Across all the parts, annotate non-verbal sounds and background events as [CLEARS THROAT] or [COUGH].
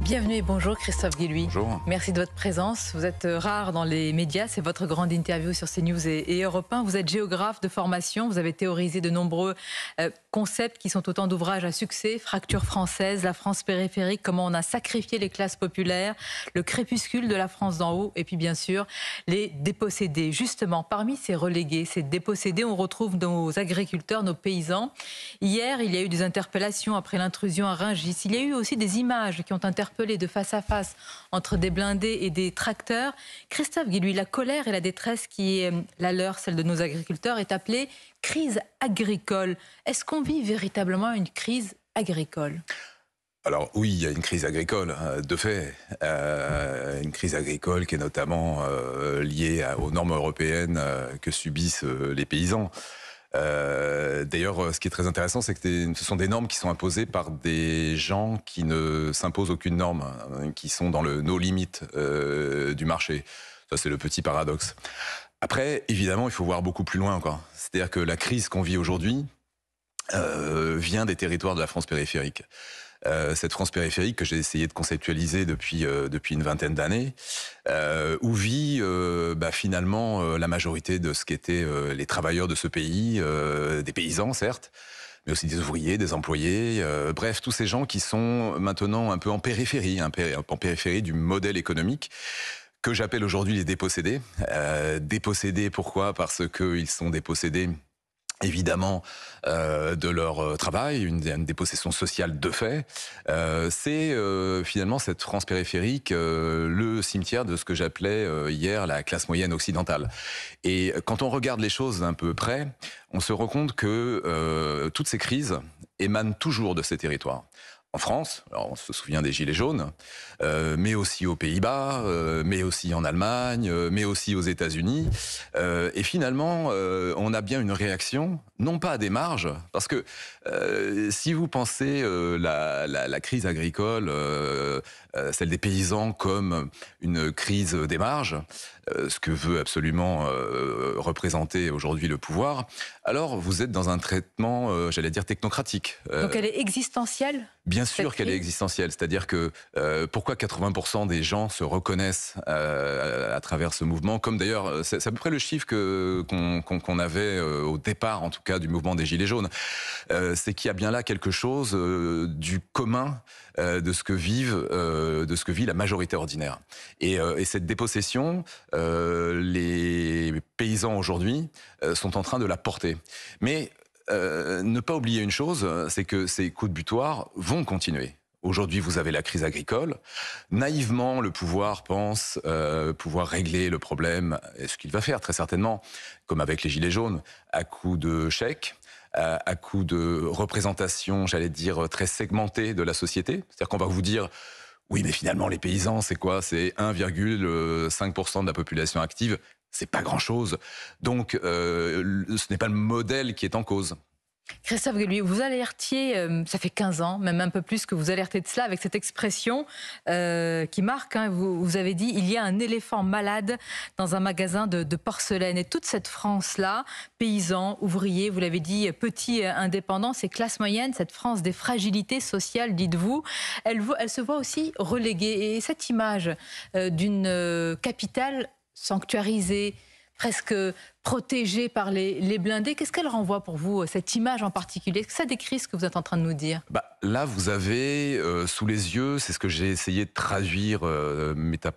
Bienvenue et bonjour Christophe Guilluy. Bonjour. Merci de votre présence. Vous êtes euh, rare dans les médias, c'est votre grande interview sur CNews et Europe 1. Vous êtes géographe de formation, vous avez théorisé de nombreux euh, concepts qui sont autant d'ouvrages à succès, Fracture française, la France périphérique, comment on a sacrifié les classes populaires, le crépuscule de la France d'en haut et puis bien sûr les dépossédés. Justement, parmi ces relégués, ces dépossédés, on retrouve nos agriculteurs, nos paysans. Hier, il y a eu des interpellations après l'intrusion à Rungis. Il y a eu aussi des images qui ont interpellé de face à face entre des blindés et des tracteurs. Christophe lui, la colère et la détresse qui est euh, la leur, celle de nos agriculteurs, est appelée crise agricole. Est-ce qu'on vit véritablement une crise agricole alors oui, il y a une crise agricole, hein, de fait, euh, une crise agricole qui est notamment euh, liée aux normes européennes que subissent les paysans. Euh, d'ailleurs, euh, ce qui est très intéressant, c'est que ce sont des normes qui sont imposées par des gens qui ne s'imposent aucune norme, hein, qui sont dans le no limit euh, du marché. Ça, c'est le petit paradoxe. Après, évidemment, il faut voir beaucoup plus loin encore. C'est-à-dire que la crise qu'on vit aujourd'hui vient des territoires de la France périphérique. Euh, cette France périphérique que j'ai essayé de conceptualiser depuis, euh, depuis une vingtaine d'années, euh, où vit bah, finalement la majorité de ce qu'étaient les travailleurs de ce pays, des paysans certes, mais aussi des ouvriers, des employés, bref, tous ces gens qui sont maintenant un peu en périphérie, en périphérie du modèle économique que j'appelle aujourd'hui les dépossédés. dépossédés pourquoi Parce qu'ils sont dépossédés évidemment euh, de leur euh, travail, une, une dépossession sociale de fait, euh, c'est finalement cette France périphérique, le cimetière de ce que j'appelais hier la classe moyenne occidentale. Et quand on regarde les choses d'un peu près, on se rend compte que toutes ces crises émanent toujours de ces territoires en France, on se souvient des Gilets jaunes, euh, mais aussi aux Pays-Bas, euh, mais aussi en Allemagne, euh, mais aussi aux États-Unis. et finalement, on a bien une réaction, non pas à des marges, parce que si vous pensez la, la, crise agricole euh, celle des paysans comme une crise des marges, euh, ce que veut absolument euh, représenter aujourd'hui le pouvoir, alors vous êtes dans un traitement, j'allais dire, technocratique. Donc elle est existentielle Bien sûr qu'elle est existentielle, c'est-à-dire que pourquoi 80% des gens se reconnaissent à travers ce mouvement, comme d'ailleurs, c'est à peu près le chiffre qu'on avait au départ, en tout cas, du mouvement des Gilets jaunes, c'est qu'il y a bien là quelque chose du commun de ce que vivent euh, de ce que vit la majorité ordinaire. Et, euh, cette dépossession, euh, les paysans aujourd'hui sont en train de la porter. Mais ne pas oublier une chose, c'est que ces coups de butoir vont continuer. Aujourd'hui, vous avez la crise agricole. Naïvement, le pouvoir pense pouvoir régler le problème, et ce qu'il va faire très certainement, comme avec les Gilets jaunes, à coups de chèques, à, à coups de représentation, j'allais dire, très segmentée de la société. C'est-à-dire qu'on va vous dire, oui, mais finalement, les paysans, c'est quoi C'est 1,5% de la population active. C'est pas grand-chose. Donc, euh, ce n'est pas le modèle qui est en cause. Christophe vous alertiez, euh, ça fait 15 ans, même un peu plus que vous alertez de cela, avec cette expression euh, qui marque, hein, vous, avez dit, il y a un éléphant malade dans un magasin de, porcelaine. Et toute cette France-là, paysans, ouvriers, vous l'avez dit, petits euh, indépendants, ces classes moyennes, cette France des fragilités sociales, dites-vous, elle, se voit aussi reléguée. Et cette image d'une capitale sanctuarisée, presque protégée par les, blindés. Qu'est-ce qu'elle renvoie pour vous, euh, cette image en particulier Est-ce que ça décrit ce que vous êtes en train de nous dire bah, Là, vous avez euh, sous les yeux, c'est ce que j'ai essayé de traduire euh, mais par,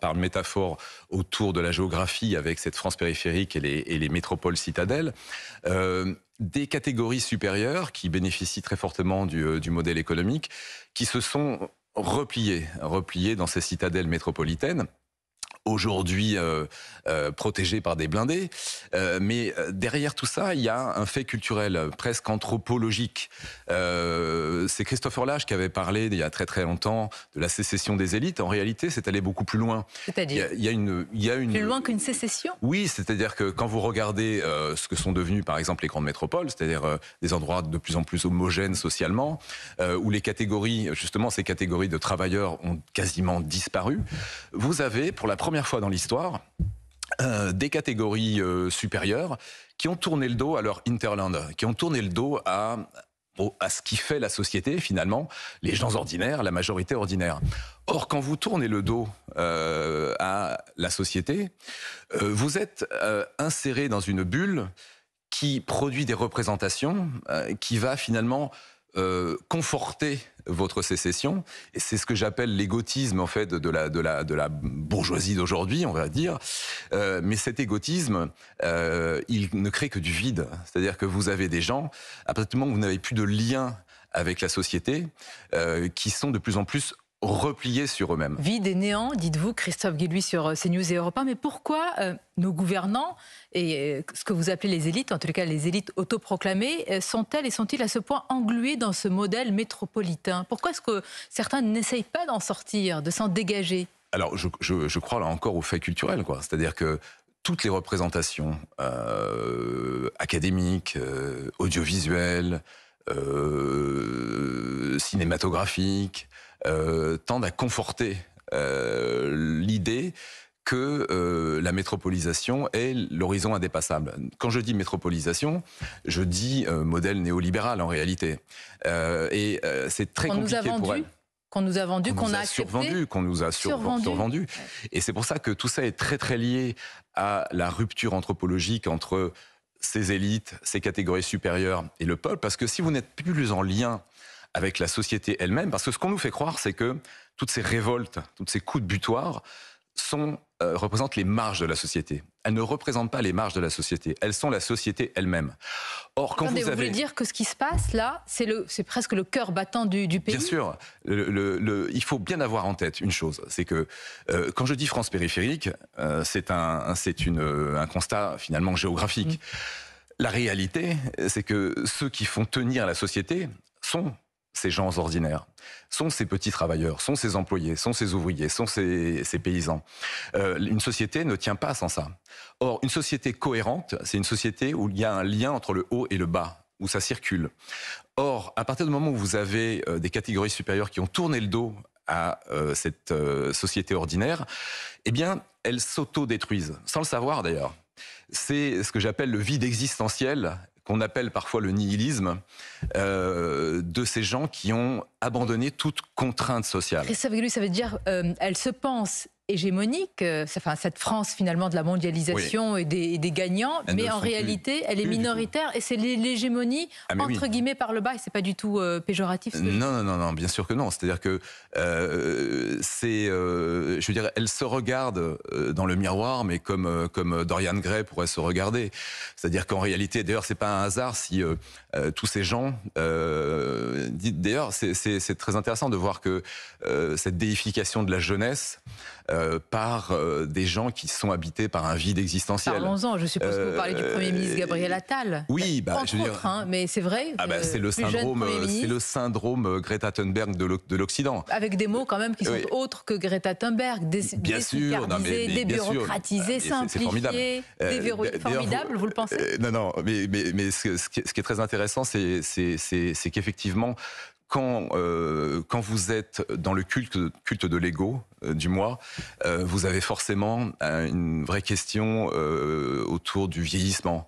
par, métaphore autour de la géographie avec cette France périphérique et les, métropoles citadelles. Euh, des catégories supérieures qui bénéficient très fortement du, du modèle économique, qui se sont repliées dans ces citadelles métropolitaines aujourd'hui euh, euh, protégés par des blindés. Euh, mais derrière tout ça, il y a un fait culturel presque anthropologique. c'est Christopher Lash qui avait parlé il y a très très longtemps de la sécession des élites. En réalité, c'est allé beaucoup plus loin. C'est-à-dire il, y, a une, il y a une plus loin qu'une sécession. Oui, c'est-à-dire que quand vous regardez ce que sont devenus par exemple les grandes métropoles, c'est-à-dire des endroits de plus en plus homogènes socialement, où les catégories, justement ces catégories de travailleurs ont quasiment disparu, vous avez pour la première première fois dans l'histoire euh, des catégories euh, supérieures qui ont tourné le dos à leur Interland, qui ont tourné le dos à, à ce qui fait la société finalement, les gens ordinaires, la majorité ordinaire. Or, quand vous tournez le dos euh, à la société, vous êtes inséré dans une bulle qui produit des représentations, qui va finalement euh, conforter votre sécession. Et c'est ce que j'appelle l'égotisme en fait de la bourgeoisie d'aujourd'hui, on va dire. Euh, mais cet égotisme, euh, il ne crée que du vide. C'est-à-dire que vous avez des gens, à partir du moment où vous n'avez plus de lien avec la société, qui sont de plus en plus repliés sur eux-mêmes. Vide et néant, dites-vous, Christophe Guilluy sur euh, CNews et Europe Mais pourquoi euh, nos gouvernants et euh, ce que vous appelez les élites, en tout cas les élites autoproclamées, sont-elles et sont-ils à ce point englués dans ce modèle métropolitain Pourquoi est-ce que certains n'essayent pas d'en sortir, de s'en dégager alors, je, crois là encore aux faits culturels, quoi. C'est-à-dire que toutes les représentations académiques, audiovisuelles, cinématographiques, euh, tendent à conforter euh, l'idée que euh, la métropolisation est l'horizon indépassable. Quand je dis métropolisation, je dis modèle néolibéral en réalité. et c'est très compliqué pour elle. Qu'on nous a vendu, qu'on a, survendu, qu'on nous a sur survendu. Et c'est pour ça que tout ça est très très lié à la rupture anthropologique entre ces élites, ces catégories supérieures et le peuple, parce que si vous n'êtes plus en lien avec la société elle-même, parce que ce qu'on nous fait croire, c'est que toutes ces révoltes, toutes ces coups de butoir sont, euh, représentent les marges de la société. Elles ne représentent pas les marges de la société, elles sont la société elle-même. Or, quand vous, avez... vous voulez dire que ce qui se passe là, c'est presque le cœur battant du, pays Bien sûr. Le, il faut bien avoir en tête une chose, c'est que euh, quand je dis France périphérique, euh, c'est un, un, constat finalement géographique. Mm. La réalité, c'est que ceux qui font tenir la société sont ces gens ordinaires, sont ces petits travailleurs, sont ces employés, sont ces ouvriers, sont ces, paysans. Euh, une société ne tient pas sans ça. Or, une société cohérente, c'est une société où il y a un lien entre le haut et le bas, où ça circule. Or, à partir du moment où vous avez euh, des catégories supérieures qui ont tourné le dos à euh, cette société ordinaire, eh bien, elles s'auto-détruisent, sans le savoir d'ailleurs. C'est ce que j'appelle le vide existentiel qu'on appelle parfois le nihilisme euh, de ces gens qui ont abandonné toute contrainte sociale. Et ça veut dire, euh, elle se pense hégémonique, euh, enfin, cette France finalement de la mondialisation et, des, gagnants, mais en réalité, elle est minoritaire et c'est l'hégémonie ah, entre guillemets par le bas et c'est pas du tout euh, péjoratif. non, non, non, bien sûr que non. C'est-à-dire que euh, c'est, je veux dire, elle se regarde dans le miroir, mais comme comme Dorian Gray pourrait se regarder. C'est-à-dire qu'en réalité, d'ailleurs, c'est pas un hasard si tous ces gens, d'ailleurs, c'est très intéressant de voir que cette déification de la jeunesse euh, par euh, des gens qui sont habités par un vide existentiel. Parlons-en, je suppose que vous parlez du Premier ministre euh, Gabriel Attal. Oui, bah, je hein, mais c'est vrai. Ah, bah, c'est le, syndrome, le syndrome Greta Thunberg de l'Occident. Avec des mots quand même qui sont autres que Greta Thunberg, des, bien sûr, non, mais, ah, mais, débureaucratisé, formidable, vous, le pensez Non, non, mais, ce, qui est très intéressant, c'est qu'effectivement, quand, vous êtes dans le culte, culte de l'ego, euh, du mois, euh, vous avez forcément euh, une vraie question autour du vieillissement,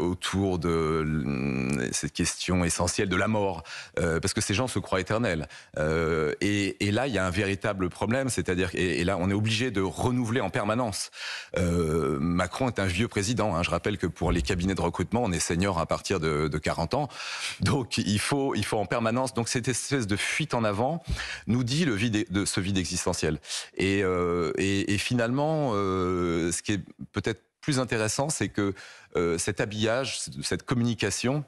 autour de mm, cette question essentielle de la mort, parce que ces gens se croient éternels. Et, là, il y a un véritable problème, c'est-à-dire, et, là, on est obligé de renouveler en permanence. Macron est un vieux président. Hein. je rappelle que pour les cabinets de recrutement, on est senior à partir de, 40 ans. Donc, il faut, il faut en permanence. Donc, cette espèce de fuite en avant nous dit le vide, de ce vide existentiel euh, et, et finalement, euh, ce qui est peut-être plus intéressant, c'est que euh, cet habillage, cette communication,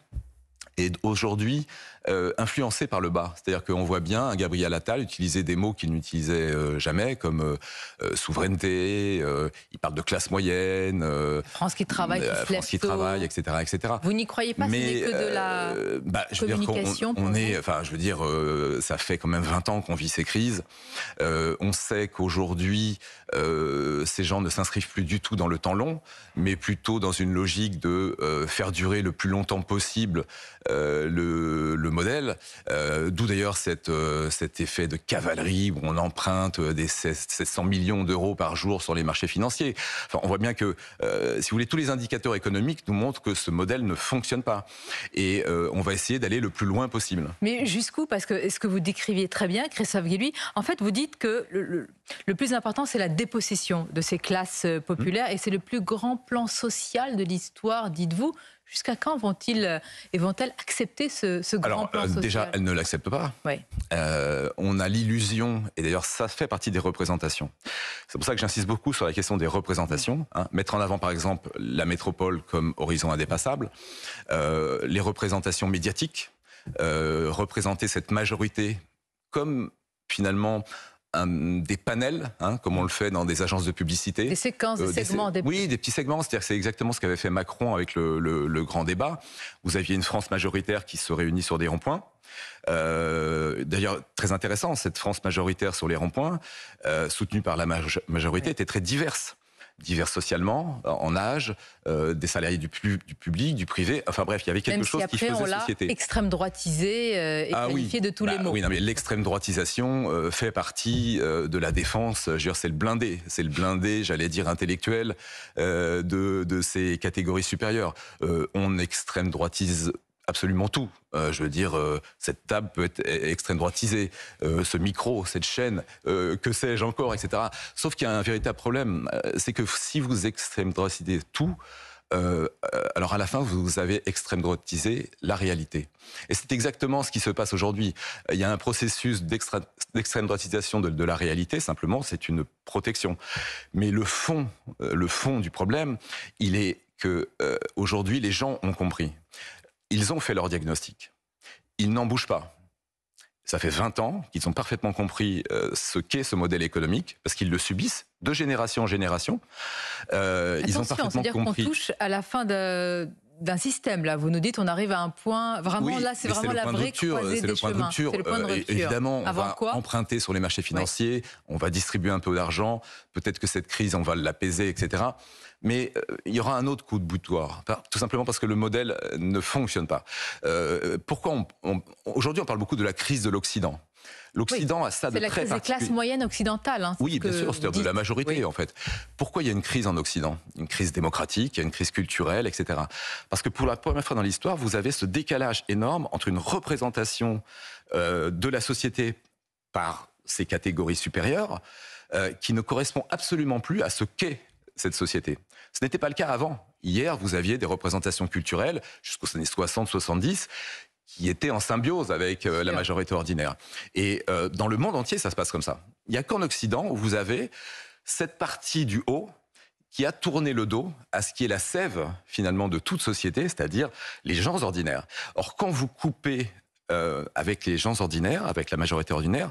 est aujourd'hui influencés euh, influencé par le bas. C'est-à-dire qu'on voit bien Gabriel Attal utiliser des mots qu'il n'utilisait euh, jamais, comme euh, souveraineté, il parle de classe moyenne. France qui travaille, qui se France qui travaille, etc., etc. Vous n'y croyez pas, Mais, que de la bah, je communication veux dire on, est, enfin, je veux dire, ça fait quand même 20 ans qu'on vit ces crises. on sait qu'aujourd'hui, ces gens ne s'inscrivent plus du tout dans le temps long, mais plutôt dans une logique de faire durer le plus longtemps possible le modèle. Euh, d'où d'ailleurs euh, cet effet de cavalerie où on emprunte euh, des 700 millions d'euros par jour sur les marchés financiers. Enfin, on voit bien que, si vous voulez, tous les indicateurs économiques nous montrent que ce modèle ne fonctionne pas. Et on va essayer d'aller le plus loin possible. Mais jusqu'où Parce que ce que vous décriviez très bien, Christophe en fait, vous dites que le le plus important, c'est la dépossession de ces classes euh, populaires mmh. et c'est le plus grand plan social de l'histoire, dites-vous. Jusqu'à quand vont-ils euh, et vont-elles accepter ce, grand plan euh, social Déjà, elles ne l'acceptent pas. on a l'illusion, et d'ailleurs ça fait partie des représentations. C'est pour ça que j'insiste beaucoup sur la question des représentations. Hein. Mettre en avant par exemple la métropole comme horizon indépassable, les représentations médiatiques, représenter cette majorité comme finalement des panels, hein, comme on le fait dans des agences de publicité. Des séquences, euh, des segments. Des... Oui, des petits segments. C'est-à-dire c'est exactement ce qu'avait fait Macron avec le, grand débat. Vous aviez une France majoritaire qui se réunit sur des ronds-points. Euh, d'ailleurs, très intéressant, cette France majoritaire sur les ronds-points, euh, soutenue par la majorité, était très diverse divers socialement, euh, en âge, euh, des salariés du, public, du privé. Enfin bref, il y avait quelque Même chose qui faisait on société. Extrême droitisé euh, et ah qualifié de tous bah les mots. Oui, mais l'extrême droitisation fait partie de la défense. Je c'est le blindé, c'est le blindé, j'allais dire intellectuel de, de, ces catégories supérieures. on extrême droitise absolument tout. Euh, je veux dire, euh, cette table peut être e-, extrême droitisée, euh, ce micro, cette chaîne, que sais-je encore, etc. Sauf qu'il y a un véritable problème, c'est que si vous extrême droitisez tout, alors à la fin, vous avez extrême droitisé la réalité. Et c'est exactement ce qui se passe aujourd'hui. Il y a un processus d'extrême droitisation de, de, la réalité, simplement, c'est une protection. Mais le fond, le fond du problème, il est que aujourd'hui les gens ont compris. Ils ont fait leur diagnostic. Ils n'en bougent pas. Ça fait 20 ans qu'ils ont parfaitement compris euh, ce qu'est ce modèle économique, parce qu'ils le subissent de génération en génération. Euh, ils ont parfaitement dire compris. touche à la fin d'un système. Là, vous nous dites, on arrive à un point vraiment. là, c'est vraiment la vraie euh, croisée le point Le point de euh, rupture. évidemment, on va emprunter sur les marchés financiers, on va distribuer un peu d'argent. Peut-être que cette crise, on va l'apaiser, etc. Mais euh, il y aura un autre coup de boutoir, tout simplement parce que le modèle euh, ne fonctionne pas. Euh, pourquoi aujourd'hui on parle beaucoup de la crise de l'Occident L'Occident a ça de la très crise des classes moyennes occidentales. Hein, oui, bien sûr, c'est-à-dire de la majorité en fait. Pourquoi il y a une crise en Occident Une crise démocratique, une crise culturelle, etc. Parce que pour la première fois dans l'histoire, vous avez ce décalage énorme entre une représentation de la société par ces catégories supérieures, qui ne correspond absolument plus à ce qu'est cette société. Ce n'était pas le cas avant. Hier, vous aviez des représentations culturelles jusqu'aux années 60-70 qui étaient en symbiose avec euh, la majorité ordinaire. Et euh, dans le monde entier, ça se passe comme ça. Il n'y a qu'en Occident où vous avez cette partie du haut qui a tourné le dos à ce qui est la sève finalement de toute société, c'est-à-dire les gens ordinaires. Or, quand vous coupez euh, avec les gens ordinaires, avec la majorité ordinaire,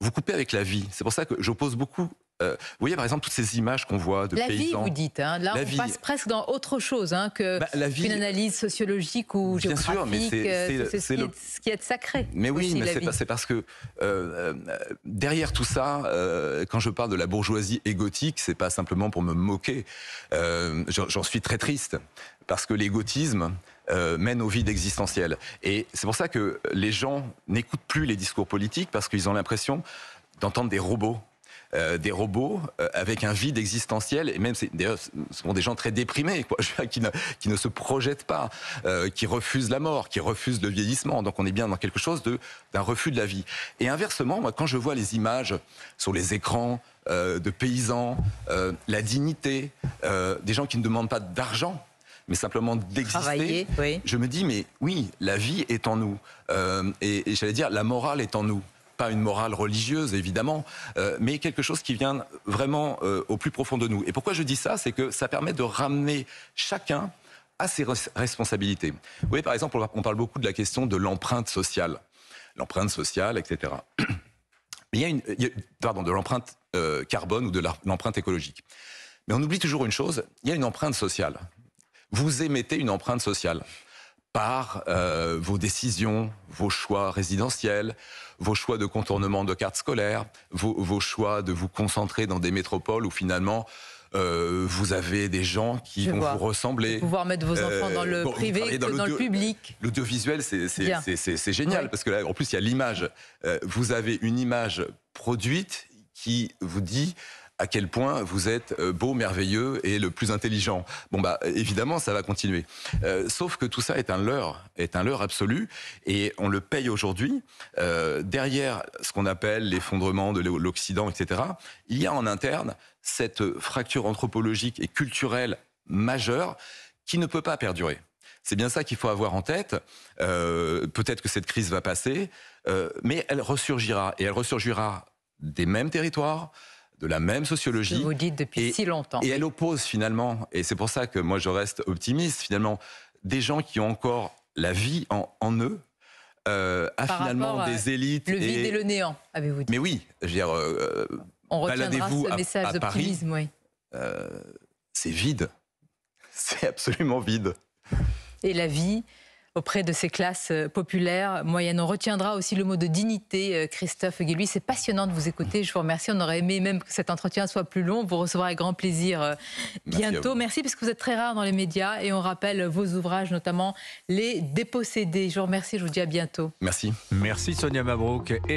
vous coupez avec la vie. C'est pour ça que j'oppose beaucoup euh, vous voyez par exemple toutes ces images qu'on voit de paysans. La vie, vous dites. Hein. là, on passe presque dans autre chose hein, que bah, une analyse sociologique ou géographique. Bien sûr, mais c'est euh, ce, qui est sacré. Mais oui, mais c'est parce que euh, derrière tout ça, quand je parle de la bourgeoisie égotique, c'est pas simplement pour me moquer. J'en suis très triste parce que l'égotisme. mène au vide existentiel. Et c'est pour ça que les gens n'écoutent plus les discours politiques parce qu'ils ont l'impression d'entendre des robots euh, des robots euh, avec un vide existentiel et même ce sont des gens très déprimés [LAUGHS] qui, ne, se projettent pas, euh, qui refusent la mort, qui refusent le vieillissement. Donc on est bien dans quelque chose d'un refus de la vie. Et inversement, moi quand je vois les images sur les écrans de paysans, la dignité, des gens qui ne demandent pas d'argent, mais simplement d'exister. Je me dis, mais oui, la vie est en nous. et j'allais dire, la morale est en nous pas une morale religieuse évidemment, euh, mais quelque chose qui vient vraiment euh, au plus profond de nous. Et pourquoi je dis ça, c'est que ça permet de ramener chacun à ses responsabilités. Vous voyez, par exemple, on parle beaucoup de la question de l'empreinte sociale, l'empreinte sociale, etc. [CLEARS THROAT] Il y a pardon, de l'empreinte euh, carbone ou de l'empreinte écologique. Mais on oublie toujours une chose, il y a une empreinte sociale. Vous émettez une empreinte sociale. Euh, vos décisions, vos choix résidentiels, vos choix de contournement de cartes scolaires, vos, choix de vous concentrer dans des métropoles où finalement euh, vous avez des gens qui vont vous ressembler. pouvoir mettre vos enfants dans le euh, privé et dans le public. L'audiovisuel, c'est génial, parce que là, en plus, il y a l'image. vous avez une image produite qui vous dit à quel point vous êtes euh, beau, merveilleux et le plus intelligent. Bon bah évidemment ça va continuer. Euh, sauf que tout ça est un leurre, est un leurre absolu et on le paye aujourd'hui euh, derrière ce qu'on appelle l'effondrement de l'Occident, etc. Il y a en interne cette fracture anthropologique et culturelle majeure qui ne peut pas perdurer. C'est bien ça qu'il faut avoir en tête. Peut-être que cette crise va passer, mais elle ressurgira et elle ressurgira des mêmes territoires, de la même sociologie. depuis et, si longtemps. Et elle oppose finalement, et c'est pour ça que moi je reste optimiste finalement, des gens qui ont encore la vie en, eux, euh, à finalement des élites. Le vide et, le néant, avez-vous dit. Mais oui, je veux dire, euh, on à, message d'optimisme, euh, c'est vide. [LAUGHS] C'est absolument vide. Et la vie, auprès de ces classes euh, populaires moyennes. On retiendra aussi le mot de dignité, euh, Christophe Guillouis. C'est passionnant de vous écouter. Je vous remercie. On aurait aimé même que cet entretien soit plus long. Vous recevrez avec grand plaisir euh, bientôt. Merci, Merci parce que vous êtes très rare dans les médias et on rappelle vos ouvrages, notamment Les Dépossédés. Je vous remercie. Je vous dis à bientôt. Merci. Merci Sonia Mabrouk. Et...